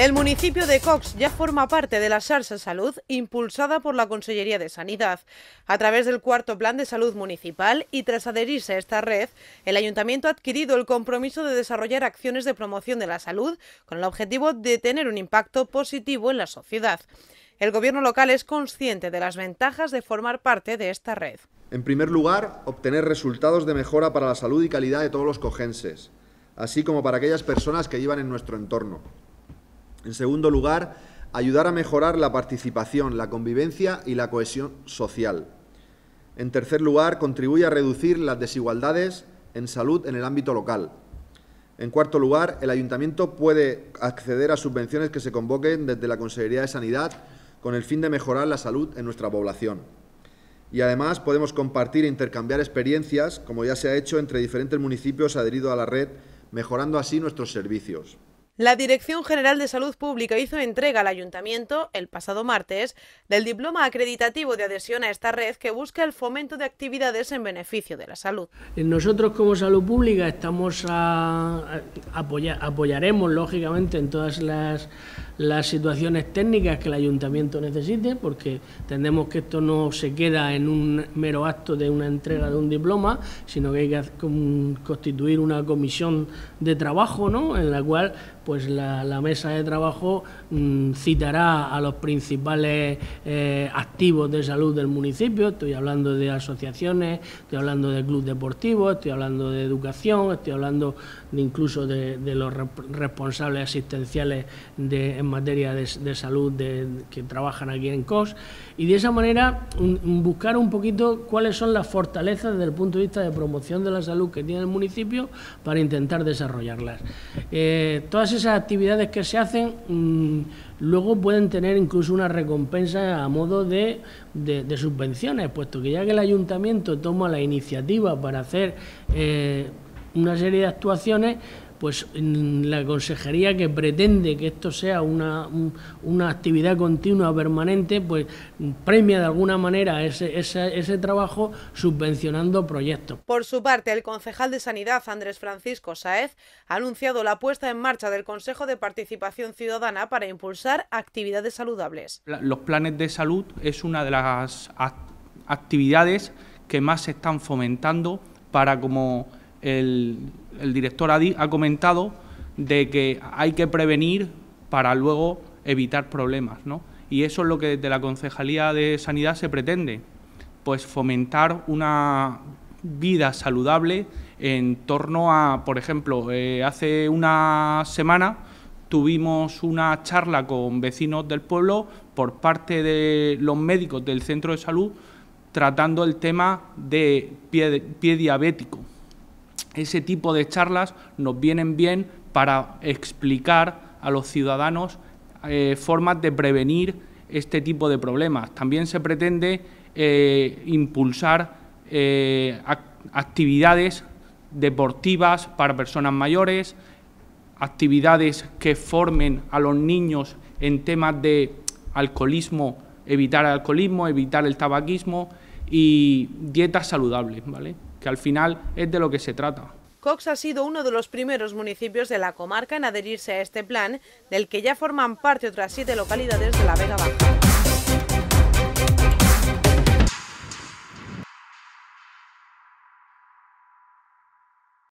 El municipio de Cox ya forma parte de la Sarsa Salud impulsada por la Consellería de Sanidad. A través del cuarto plan de salud municipal y tras adherirse a esta red, el ayuntamiento ha adquirido el compromiso de desarrollar acciones de promoción de la salud con el objetivo de tener un impacto positivo en la sociedad. El gobierno local es consciente de las ventajas de formar parte de esta red. En primer lugar, obtener resultados de mejora para la salud y calidad de todos los cogenses, así como para aquellas personas que llevan en nuestro entorno. En segundo lugar, ayudar a mejorar la participación, la convivencia y la cohesión social. En tercer lugar, contribuye a reducir las desigualdades en salud en el ámbito local. En cuarto lugar, el ayuntamiento puede acceder a subvenciones que se convoquen desde la Consejería de Sanidad con el fin de mejorar la salud en nuestra población. Y además podemos compartir e intercambiar experiencias, como ya se ha hecho entre diferentes municipios adheridos a la red, mejorando así nuestros servicios. La Dirección General de Salud Pública hizo entrega al Ayuntamiento el pasado martes del diploma acreditativo de adhesión a esta red que busca el fomento de actividades en beneficio de la salud. Eh, nosotros como Salud Pública estamos a, apoyaremos lógicamente en todas las las situaciones técnicas que el ayuntamiento necesite, porque entendemos que esto no se queda en un mero acto de una entrega de un diploma, sino que hay que constituir una comisión de trabajo, ¿no? En la cual, pues la, mesa de trabajo mm, citará a los principales eh, activos de salud del municipio. Estoy hablando de asociaciones, estoy hablando de club deportivos, estoy hablando de educación, estoy hablando de incluso de, los responsables asistenciales de materia de, salud de, que trabajan aquí en COS y de esa manera buscar un poquito cuáles son las fortalezas desde el punto de vista de promoción de la salud que tiene el municipio para intentar desarrollarlas. Eh, todas esas actividades que se hacen mm, luego pueden tener incluso una recompensa a modo de, de, subvenciones, puesto que ya que el ayuntamiento toma la iniciativa para hacer eh, una serie de actuaciones, pues la consejería que pretende que esto sea una, actividad continua, permanente, pues premia de alguna manera ese, ese trabajo subvencionando proyectos. Por su parte, el concejal de Sanidad, Andrés Francisco Saez, ha anunciado la puesta en marcha del Consejo de Participación Ciudadana para impulsar actividades saludables. Los planes de salud es una de las actividades que más se están fomentando para como el, director ha, comentado de que hay que prevenir para luego evitar problemas, ¿no? Y eso es lo que desde la Concejalía de Sanidad se pretende, pues fomentar una vida saludable en torno a, por ejemplo, eh, hace una semana tuvimos una charla con vecinos del pueblo por parte de los médicos del centro de salud tratando el tema de pie diabético ese tipo de charlas nos vienen bien para explicar a los ciudadanos eh, formas de prevenir este tipo de problemas. También se pretende eh, impulsar eh, actividades deportivas para personas mayores, actividades que formen a los niños en temas de alcoholismo, evitar el alcoholismo, evitar el tabaquismo y dietas saludables, que al final es de lo que se trata. Cox ha sido uno de los primeros municipios de la comarca en adherirse a este plan, del que ya forman parte otras siete localidades de la Vega Baja.